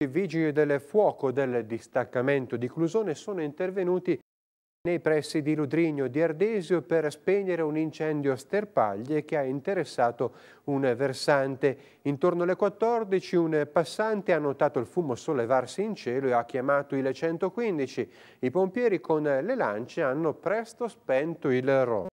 I vigili del fuoco del distaccamento di Clusone sono intervenuti nei pressi di Ludrigno di Ardesio per spegnere un incendio a sterpaglie che ha interessato un versante. Intorno alle 14 un passante ha notato il fumo sollevarsi in cielo e ha chiamato il 115. I pompieri con le lance hanno presto spento il rogo.